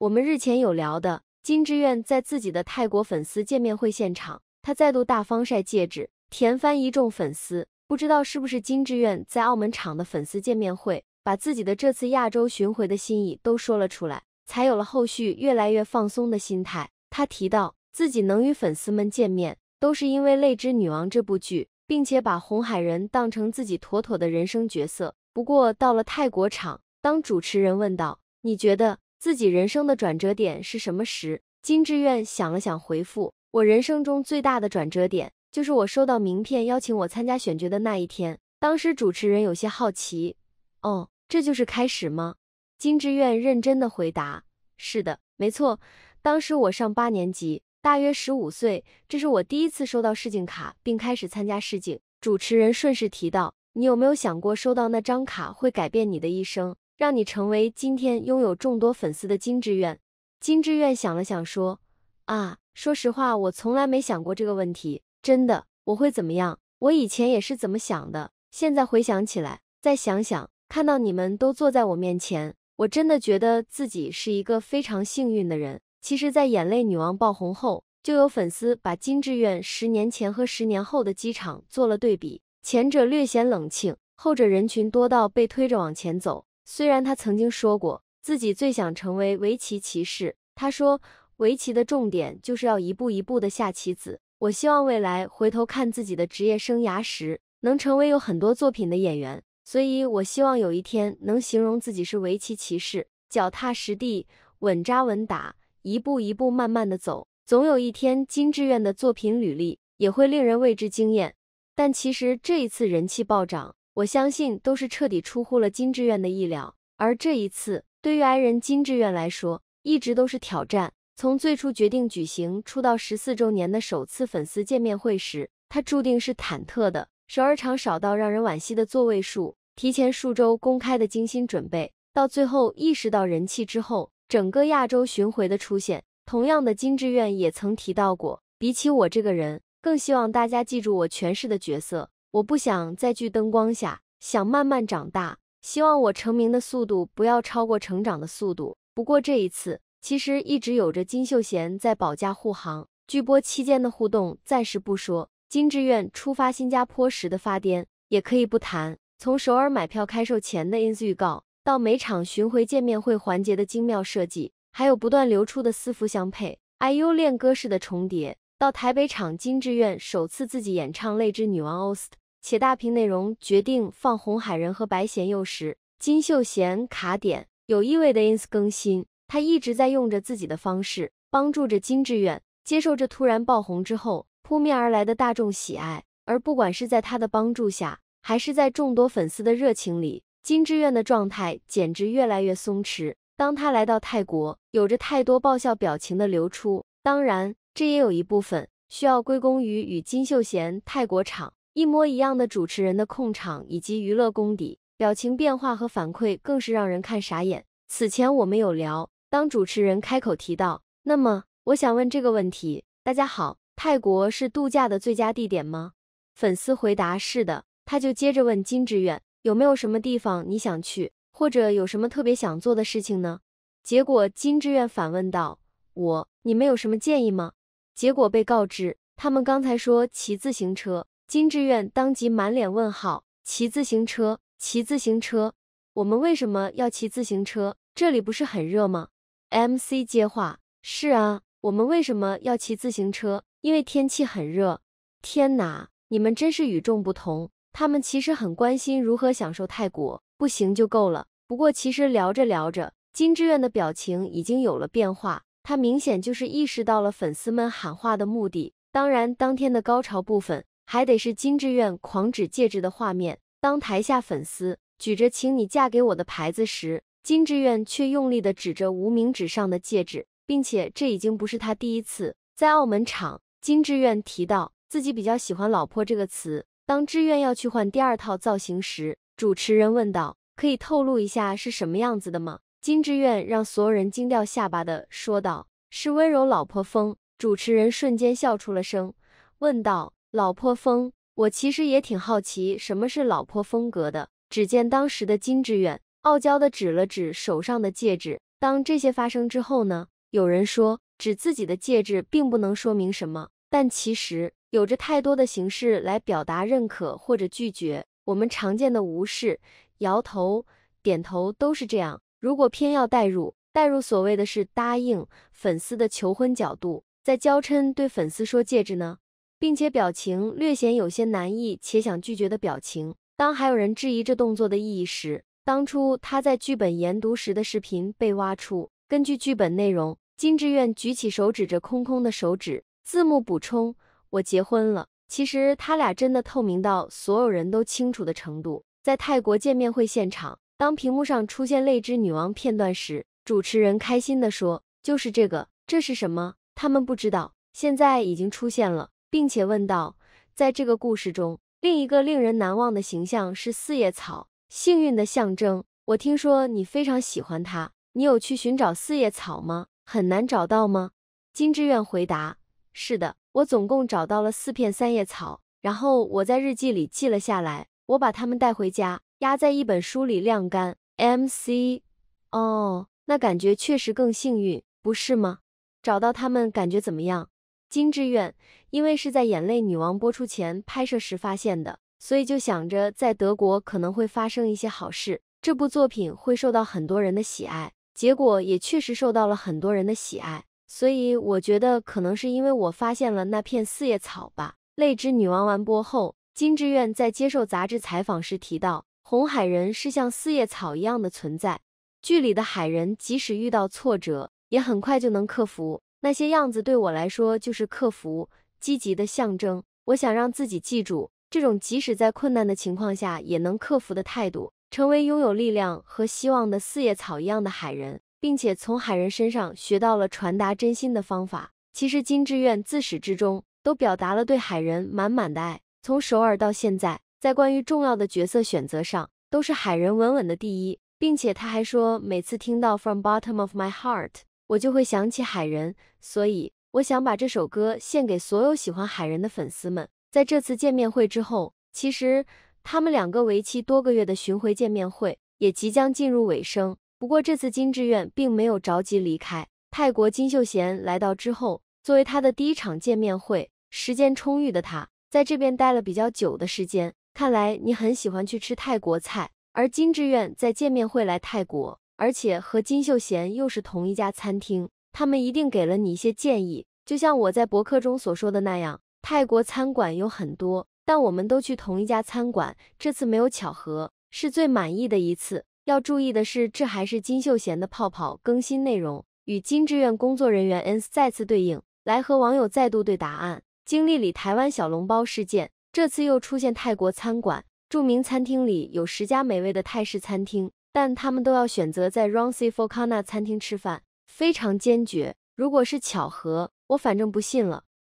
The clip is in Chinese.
我们日前有聊的金志远在自己的泰国粉丝见面会现场，他再度大方晒戒指，甜翻一众粉丝。不知道是不是金志远在澳门场的粉丝见面会，把自己的这次亚洲巡回的心意都说了出来，才有了后续越来越放松的心态。他提到自己能与粉丝们见面，都是因为《泪之女王》这部剧，并且把红海人当成自己妥妥的人生角色。不过到了泰国场，当主持人问道：“你觉得？”自己人生的转折点是什么时？金志愿想了想，回复：“我人生中最大的转折点，就是我收到名片邀请我参加选角的那一天。当时主持人有些好奇，哦，这就是开始吗？”金志愿认真的回答：“是的，没错。当时我上八年级，大约十五岁，这是我第一次收到试镜卡，并开始参加试镜。”主持人顺势提到：“你有没有想过，收到那张卡会改变你的一生？”让你成为今天拥有众多粉丝的金志愿。金志愿想了想说：“啊，说实话，我从来没想过这个问题。真的，我会怎么样？我以前也是怎么想的。现在回想起来，再想想，看到你们都坐在我面前，我真的觉得自己是一个非常幸运的人。其实，在眼泪女王爆红后，就有粉丝把金志愿十年前和十年后的机场做了对比，前者略显冷清，后者人群多到被推着往前走。”虽然他曾经说过自己最想成为围棋骑士，他说围棋的重点就是要一步一步的下棋子。我希望未来回头看自己的职业生涯时，能成为有很多作品的演员，所以我希望有一天能形容自己是围棋骑士，脚踏实地，稳扎稳打，一步一步慢慢的走，总有一天金志愿的作品履历也会令人为之惊艳。但其实这一次人气暴涨。我相信都是彻底出乎了金志愿的意料，而这一次对于爱人金志愿来说，一直都是挑战。从最初决定举行出道十四周年的首次粉丝见面会时，他注定是忐忑的。首尔场少到让人惋惜的座位数，提前数周公开的精心准备，到最后意识到人气之后，整个亚洲巡回的出现。同样的，金志愿也曾提到过，比起我这个人，更希望大家记住我诠释的角色。我不想在聚灯光下，想慢慢长大。希望我成名的速度不要超过成长的速度。不过这一次，其实一直有着金秀贤在保驾护航。剧播期间的互动暂时不说，金志愿出发新加坡时的发癫也可以不谈。从首尔买票开售前的 ins 预告，到每场巡回见面会环节的精妙设计，还有不断流出的私服相配，IU 恋歌式的重叠，到台北场金志愿首次自己演唱《泪之女王》OST。且大屏内容决定放红海人和白贤佑时，金秀贤卡点有意味的 ins 更新，他一直在用着自己的方式帮助着金志远接受这突然爆红之后扑面而来的大众喜爱。而不管是在他的帮助下，还是在众多粉丝的热情里，金志远的状态简直越来越松弛。当他来到泰国，有着太多爆笑表情的流出，当然这也有一部分需要归功于与金秀贤泰国场。一模一样的主持人的控场以及娱乐功底、表情变化和反馈，更是让人看傻眼。此前我们有聊，当主持人开口提到“那么，我想问这个问题”，大家好，泰国是度假的最佳地点吗？粉丝回答是的，他就接着问金志远有没有什么地方你想去，或者有什么特别想做的事情呢？结果金志远反问道：“我你们有什么建议吗？”结果被告知他们刚才说骑自行车。金志远当即满脸问号，骑自行车，骑自行车，我们为什么要骑自行车？这里不是很热吗？MC 接话：是啊，我们为什么要骑自行车？因为天气很热。天哪，你们真是与众不同。他们其实很关心如何享受泰国，不行就够了。不过其实聊着聊着，金志远的表情已经有了变化，他明显就是意识到了粉丝们喊话的目的。当然，当天的高潮部分。还得是金志愿狂指戒指的画面。当台下粉丝举着“请你嫁给我的”牌子时，金志愿却用力地指着无名指上的戒指，并且这已经不是他第一次在澳门场。金志愿提到自己比较喜欢“老婆”这个词。当志愿要去换第二套造型时，主持人问道：“可以透露一下是什么样子的吗？”金志愿让所有人惊掉下巴的说道：“是温柔老婆风。”主持人瞬间笑出了声，问道。老婆风，我其实也挺好奇，什么是老婆风格的？只见当时的金志远傲娇的指了指手上的戒指。当这些发生之后呢？有人说，指自己的戒指并不能说明什么，但其实有着太多的形式来表达认可或者拒绝。我们常见的无视、摇头、点头都是这样。如果偏要代入，代入所谓的是答应粉丝的求婚角度，在娇嗔对粉丝说戒指呢？并且表情略显有些难意且想拒绝的表情。当还有人质疑这动作的意义时，当初他在剧本研读时的视频被挖出。根据剧本内容，金志媛举起手指着空空的手指，字幕补充：“我结婚了。”其实他俩真的透明到所有人都清楚的程度。在泰国见面会现场，当屏幕上出现《泪之女王》片段时，主持人开心地说：“就是这个，这是什么？他们不知道，现在已经出现了。”并且问道：“在这个故事中，另一个令人难忘的形象是四叶草，幸运的象征。我听说你非常喜欢它，你有去寻找四叶草吗？很难找到吗？”金志愿回答：“是的，我总共找到了四片三叶草，然后我在日记里记了下来。我把它们带回家，压在一本书里晾干。” M C，哦，那感觉确实更幸运，不是吗？找到它们感觉怎么样？金志愿，因为是在《眼泪女王》播出前拍摄时发现的，所以就想着在德国可能会发生一些好事，这部作品会受到很多人的喜爱。结果也确实受到了很多人的喜爱，所以我觉得可能是因为我发现了那片四叶草吧。《泪之女王》完播后，金志愿在接受杂志采访时提到，红海人是像四叶草一样的存在，剧里的海人即使遇到挫折，也很快就能克服。那些样子对我来说就是克服积极的象征。我想让自己记住这种即使在困难的情况下也能克服的态度，成为拥有力量和希望的四叶草一样的海人，并且从海人身上学到了传达真心的方法。其实金志愿自始至终都表达了对海人满满的爱。从首尔到现在，在关于重要的角色选择上，都是海人稳稳的第一，并且他还说，每次听到 From Bottom of My Heart。我就会想起海仁，所以我想把这首歌献给所有喜欢海仁的粉丝们。在这次见面会之后，其实他们两个为期多个月的巡回见面会也即将进入尾声。不过这次金志媛并没有着急离开泰国，金秀贤来到之后，作为他的第一场见面会，时间充裕的他在这边待了比较久的时间。看来你很喜欢去吃泰国菜，而金志媛在见面会来泰国。而且和金秀贤又是同一家餐厅，他们一定给了你一些建议，就像我在博客中所说的那样。泰国餐馆有很多，但我们都去同一家餐馆，这次没有巧合，是最满意的一次。要注意的是，这还是金秀贤的泡泡更新内容与金志愿工作人员恩斯再次对应，来和网友再度对答案。经历里台湾小笼包事件，这次又出现泰国餐馆，著名餐厅里有十家美味的泰式餐厅。但他们都要选择在 Ronsifocana 餐厅吃饭，非常坚决。如果是巧合，我反正不信了。